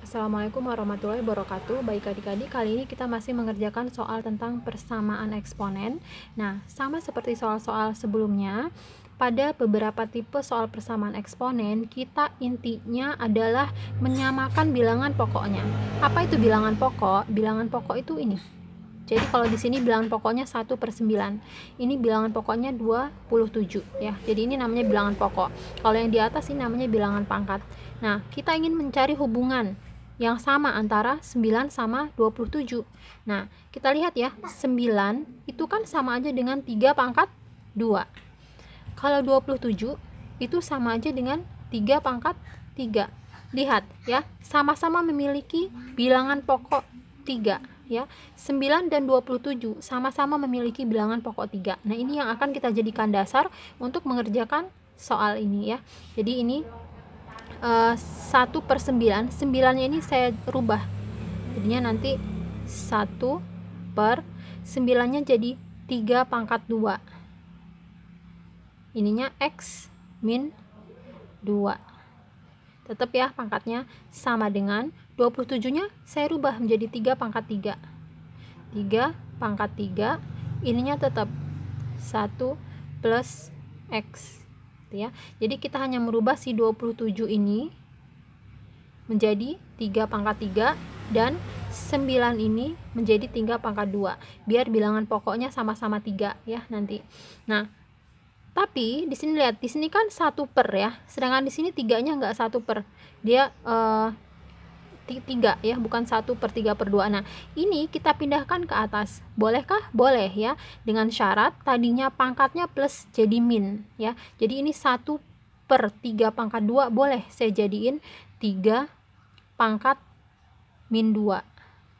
Assalamualaikum warahmatullahi wabarakatuh. Baik adik-adik, kali ini kita masih mengerjakan soal tentang persamaan eksponen. Nah, sama seperti soal-soal sebelumnya, pada beberapa tipe soal persamaan eksponen, kita intinya adalah menyamakan bilangan pokoknya. Apa itu bilangan pokok? Bilangan pokok itu ini. Jadi kalau di sini bilangan pokoknya 1 per 9. Ini bilangan pokoknya 27 ya. Jadi ini namanya bilangan pokok. Kalau yang di atas ini namanya bilangan pangkat. Nah, kita ingin mencari hubungan yang sama antara 9 sama 27. Nah, kita lihat ya, 9 itu kan sama aja dengan 3 pangkat 2. Kalau 27 itu sama aja dengan 3 pangkat 3. Lihat ya, sama-sama memiliki bilangan pokok 3 ya. 9 dan 27 sama-sama memiliki bilangan pokok 3. Nah, ini yang akan kita jadikan dasar untuk mengerjakan soal ini ya. Jadi ini 1 eh, per 9 9 nya ini saya rubah jadinya nanti 1 per 9 nya jadi 3 pangkat 2 ininya X min 2 tetap ya pangkatnya sama dengan 27 nya saya rubah menjadi 3 pangkat 3 3 pangkat 3 ininya tetap 1 plus X gitu ya. Jadi kita hanya merubah si 27 ini menjadi 3 pangkat 3 dan 9 ini menjadi 3 pangkat 2 biar bilangan pokoknya sama-sama 3 ya nanti. Nah, tapi di sini lihat di sini kan 1 per ya. Sedangkan di sini 3-nya enggak 1 per. Dia eh, tiga ya bukan satu per tiga per dua nah ini kita pindahkan ke atas bolehkah boleh ya dengan syarat tadinya pangkatnya plus jadi min ya jadi ini satu per tiga pangkat dua boleh saya jadiin tiga pangkat min dua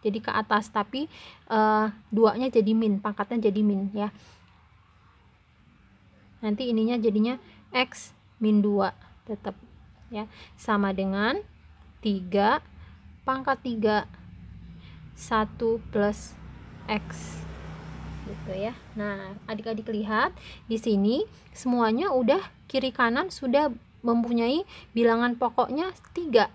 jadi ke atas tapi uh, eh, nya jadi min pangkatnya jadi min ya nanti ininya jadinya x min 2 tetap ya sama dengan 3 pangkat 3 1 plus X gitu ya. Nah, adik-adik lihat di sini semuanya udah kiri kanan sudah mempunyai bilangan pokoknya 3.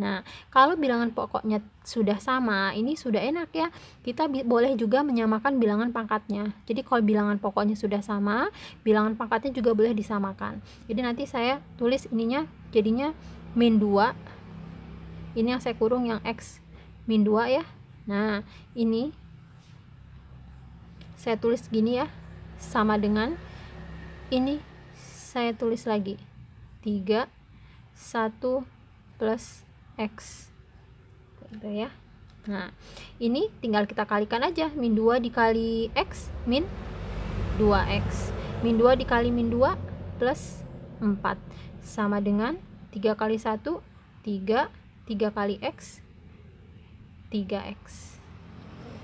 Nah, kalau bilangan pokoknya sudah sama, ini sudah enak ya. Kita boleh juga menyamakan bilangan pangkatnya. Jadi kalau bilangan pokoknya sudah sama, bilangan pangkatnya juga boleh disamakan. Jadi nanti saya tulis ininya jadinya min 2 ini yang saya kurung yang X min 2 ya nah ini saya tulis gini ya sama dengan ini saya tulis lagi 3 1 plus X gitu ya nah ini tinggal kita kalikan aja min 2 dikali X min 2X min 2 dikali min 2 plus 4 sama dengan 3 kali 1 3 3 kali X 3X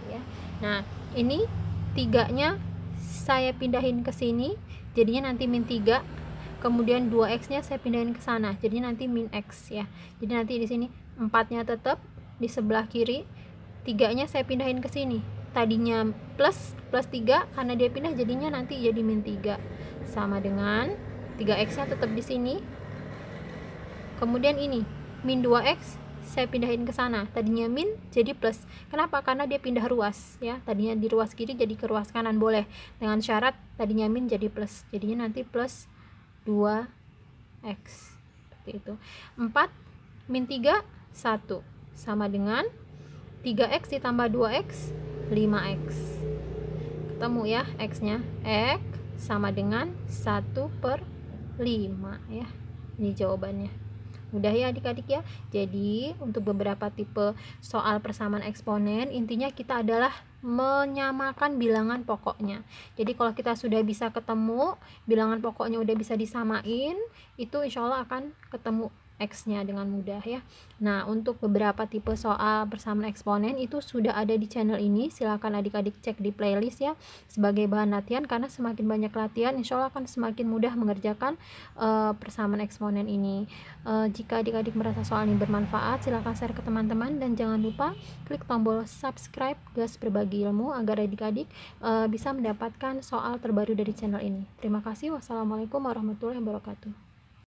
ya. Nah ini tiganya saya pindahin ke sini jadinya nanti min 3 kemudian 2x nya saya pindahin ke sana jadinya nanti min x ya jadi nanti di sini 4 nya tetap di sebelah kiri 3 nya saya pindahin ke sini tadinya plus plus 3 karena dia pindah jadinya nanti jadi min 3 sama dengan 3x nya tetap di sini kemudian ini min 2x saya pindahin ke sana tadinya min jadi plus kenapa karena dia pindah ruas ya tadinya di ruas kiri jadi ke ruas kanan boleh dengan syarat tadinya min jadi plus jadinya nanti plus 2x seperti itu 4 min 3 1 sama dengan 3x ditambah 2x 5x ketemu ya x nya x sama dengan 1 per 5 ya ini jawabannya Mudah ya adik-adik ya. Jadi untuk beberapa tipe soal persamaan eksponen intinya kita adalah menyamakan bilangan pokoknya. Jadi kalau kita sudah bisa ketemu bilangan pokoknya udah bisa disamain itu insya Allah akan ketemu X-nya dengan mudah ya. Nah, untuk beberapa tipe soal persamaan eksponen itu sudah ada di channel ini. Silakan adik-adik cek di playlist ya sebagai bahan latihan karena semakin banyak latihan insya Allah akan semakin mudah mengerjakan uh, persamaan eksponen ini. Uh, jika adik-adik merasa soal ini bermanfaat, silakan share ke teman-teman dan jangan lupa klik tombol subscribe Gas Berbagi Ilmu agar adik-adik uh, bisa mendapatkan soal terbaru dari channel ini. Terima kasih. Wassalamualaikum warahmatullahi wabarakatuh.